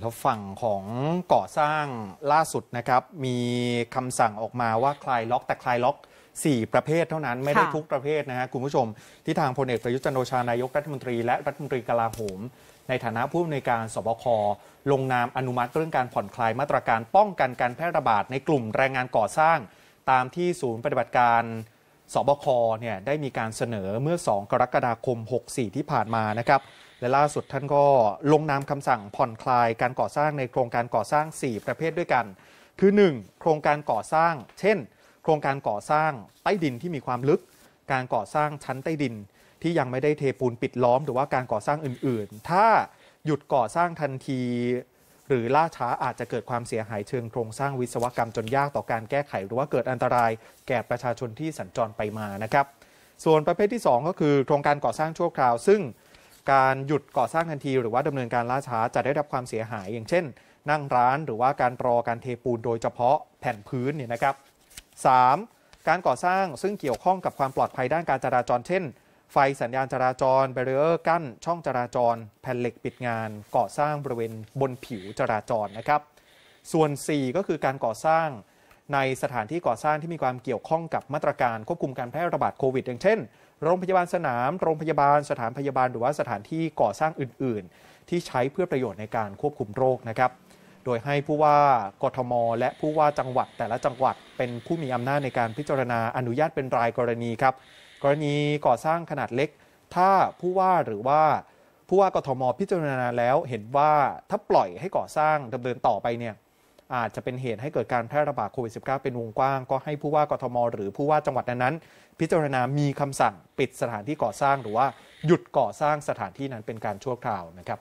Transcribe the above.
แล้วฝั่งของก่อสร้างล่าสุดนะครับ มีคำสั่งออกมาว่าคลายล็อกแต่คลายล็อก 4 ประเภทเท่านั้นไม่ได้ทุกประเภทนะฮะคุณผู้ชมที่ทางพลเอกประยุทธ์จันโอชานายกรัฐมนตรีและรัฐมนตรีกลาโหม ในฐานะผู้อำนวยการสบคลงนามอนุมัติเรื่องการผ่อนคลายมาตรการป้องกันการแพร่ระบาด ในกลุ่มแรงงานก่อสร้าง ตามที่ศูนย์ปฏิบัติการสบคเนี่ยได้มีการเสนอเมื่อ 2 กรกฎาคม 64 ที่ผ่านมานะครับและล่าสุดท่านก็ลงนามคำสั่งผ่อนคลายการก่อสร้างในโครงการก่อสร้าง 4 ประเภทด้วยกัน คือ 1. โครงการก่อสร้างเช่น โครงการก่อสร้างใต้ดินที่มีความลึกการก่อสร้างชั้นใต้ดินที่ยังไม่ได้เทปูนปิดล้อม หรือว่าการก่อสร้างอื่นๆ ถ้าหยุดก่อสร้างทันที หรือล่าช้าอาจจะเกิดความเสียหายเชิงโครงสร้างวิศวกรรมจนยากต่อ การแก้ไข หรือว่าเกิดอันตรายแก่ประชาชนที่สัญจรไปมานะครับ ส่วนประเภทที่ 2 ก็คือโครงการก่อสร้างชั่วคราวซึ่งการหยุดก่อสร้างทันทีหรือว่าดำเนินการล่าช้าจะได้รับความเสียหาย อย่างเช่นนั่งร้านหรือว่าการรอการเทปูนโดยเฉพาะแผ่นพื้นเนี่ยนะครับ 3. การก่อสร้างซึ่งเกี่ยวข้องกับความปลอดภัยด้านการจราจรเช่น ไฟสัญญาณจราจรเบรเออร์กั้นช่องจราจร แผ่นเหล็กปิดงาน ก่อสร้างบริเวณบนผิวจราจรนะครับ ส่วน 4 ก็คือการก่อสร้างในสถานที่ก่อสร้างที่มีความเกี่ยวข้องกับมาตรการควบคุมการแพร่ระบาดโควิดอย่างเช่นโรงพยาบาลสนามโรงพยาบาล สถานพยาบาลหรือว่าสถานที่ก่อสร้างอื่น ๆ ที่ใช้เพื่อประโยชน์ในการควบคุมโรคนะครับ โดยให้ผู้ว่ากทม และผู้ว่าจังหวัดแต่ละจังหวัด เป็นผู้มีอำนาจในการพิจารณาอนุญาตเป็นรายกรณีครับ กรณีก่อสร้างขนาดเล็ก ถ้าผู้ว่าหรือว่า ผู้ว่ากทมพิจารณาแล้วเห็นว่าถ้าปล่อยให้ก่อสร้างดำเนินต่อไปเนี่ยอาจจะเป็นเหตุให้เกิดการแพร่ระบาดโควิด -19 เป็นวงกว้าง ก็ให้ผู้ว่ากทม หรือผู้ว่าจังหวัดนั้นๆพิจารณามีคำสั่งปิดสถานที่ก่อสร้าง หรือว่าหยุดก่อสร้างสถานที่นั้นเป็นการชั่วคราวนะครับ